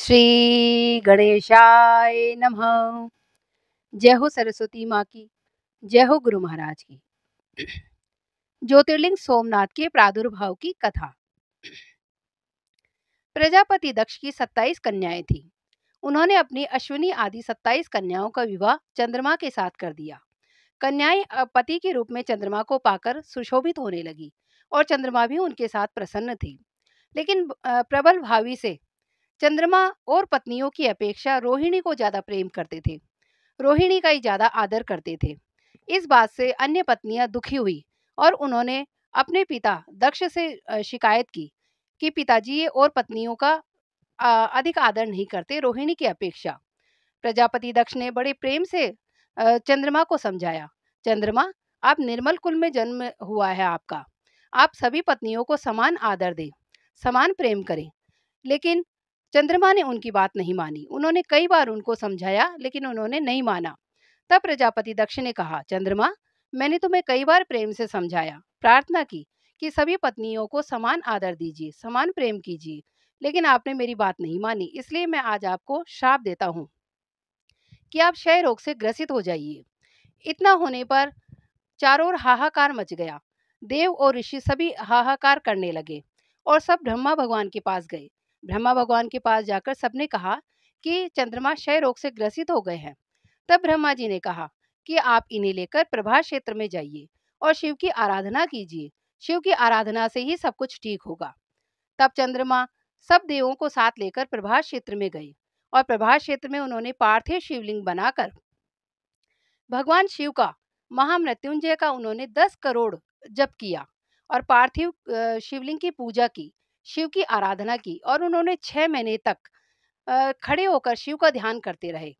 श्री गणेशाय नमः जय हो सरस्वती माँ की जय हो गुरु महाराज की ज्योतिर्लिंग सोमनाथ के प्रादुर्भाव की कथा प्रजापति दक्ष की सत्ताईस कन्याएं थी उन्होंने अपनी अश्विनी आदि सत्ताईस कन्याओं का विवाह चंद्रमा के साथ कर दिया कन्याएं पति के रूप में चंद्रमा को पाकर सुशोभित होने लगी और चंद्रमा भी उनके साथ प्रसन्न थी लेकिन प्रबल भावी से चंद्रमा और पत्नियों की अपेक्षा रोहिणी को ज्यादा प्रेम करते थे रोहिणी का ही ज्यादा आदर करते थे इस बात से अन्य पत्नियां दुखी हुई और उन्होंने अपने पिता दक्ष से शिकायत की कि पिताजी और पत्नियों का अधिक आदर नहीं करते रोहिणी की अपेक्षा प्रजापति दक्ष ने बड़े प्रेम से चंद्रमा को समझाया चंद्रमा आप निर्मल कुल में जन्म हुआ है आपका आप सभी पत्नियों को समान आदर दें समान प्रेम करें लेकिन चंद्रमा ने उनकी बात नहीं मानी उन्होंने कई बार उनको समझाया लेकिन उन्होंने नहीं माना तब प्रजापति दक्ष ने कहा चंद्रमा मैंने तुम्हें कई बार प्रेम से समझाया प्रार्थना की कि सभी पत्नियों को समान आदर दीजिए समान प्रेम कीजिए लेकिन आपने मेरी बात नहीं मानी इसलिए मैं आज आपको श्राप देता हूँ कि आप क्षय रोग से ग्रसित हो जाइए इतना होने पर चारों ओर हाहाकार मच गया देव और ऋषि सभी हाहाकार करने लगे और सब ब्रह्मा भगवान के पास गए ब्रह्मा भगवान के पास जाकर सबने कहा कि चंद्रमा क्षय रोग से ग्रसित हो गए हैं तब ब्रह्मा जी ने कहा कि आप इन्हें लेकर प्रभा क्षेत्र में जाइए और शिव की आराधना कीजिए शिव की आराधना से ही सब कुछ ठीक होगा तब चंद्रमा सब देवों को साथ लेकर प्रभा क्षेत्र में गए और प्रभा क्षेत्र में उन्होंने पार्थिव शिवलिंग बनाकर भगवान शिव का महामृत्युंजय का उन्होंने दस करोड़ जप किया और पार्थिव शिवलिंग की पूजा की शिव की आराधना की और उन्होंने छह महीने तक खड़े होकर शिव का ध्यान करते रहे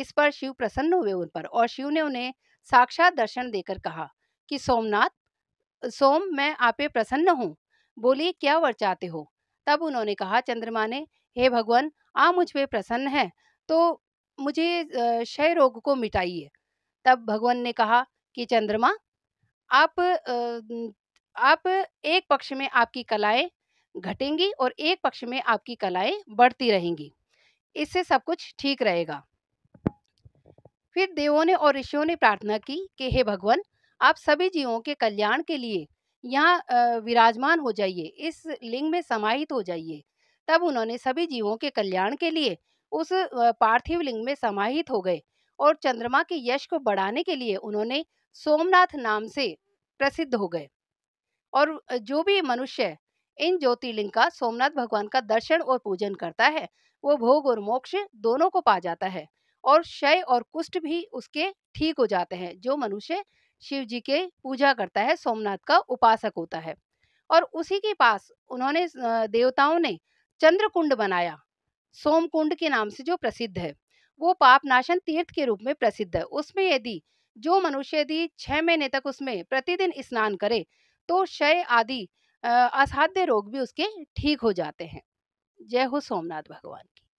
इस पर शिव प्रसन्न हुए उन पर और शिव ने उन्हें साक्षात दर्शन देकर कहा कि सोमनाथ सोम मैं आपे प्रसन्न हूँ बोलिए क्या वर चाहते हो तब उन्होंने कहा चंद्रमा ने हे भगवान आ मुझ पर प्रसन्न है तो मुझे क्षय रोग को मिटाइए तब भगवान ने कहा कि चंद्रमा आप आप एक पक्ष में आपकी कलाएं घटेंगी और एक पक्ष में आपकी कलाएं बढ़ती रहेंगी इससे सब कुछ ठीक रहेगा फिर देवों ने और ऋषियों ने प्रार्थना की कि हे भगवान आप सभी जीवों के कल्याण के लिए यहाँ विराजमान हो जाइए इस लिंग में समाहित हो जाइए तब उन्होंने सभी जीवों के कल्याण के लिए उस पार्थिव लिंग में समाहित हो गए और चंद्रमा के यश को बढ़ाने के लिए उन्होंने सोमनाथ नाम से प्रसिद्ध हो गए और जो भी मनुष्य इन ज्योतिर्लिंग का सोमनाथ भगवान का दर्शन और पूजन करता है वो भोग और मोक्ष दोनों को पा जाता है और क्षय और कुष्ठ भी उसके ठीक हो जाते हैं जो मनुष्य शिव जी के पूजा करता है सोमनाथ का उपासक होता है और उसी के पास उन्होंने देवताओं ने चंद्र कुंड बनाया सोम कुंड के नाम से जो प्रसिद्ध है वो पापनाशन तीर्थ के रूप में प्रसिद्ध है उसमें यदि जो मनुष्य यदि छह महीने तक उसमें प्रतिदिन स्नान करे तो क्षय आदि असाध्य रोग भी उसके ठीक हो जाते हैं जय हो सोमनाथ भगवान की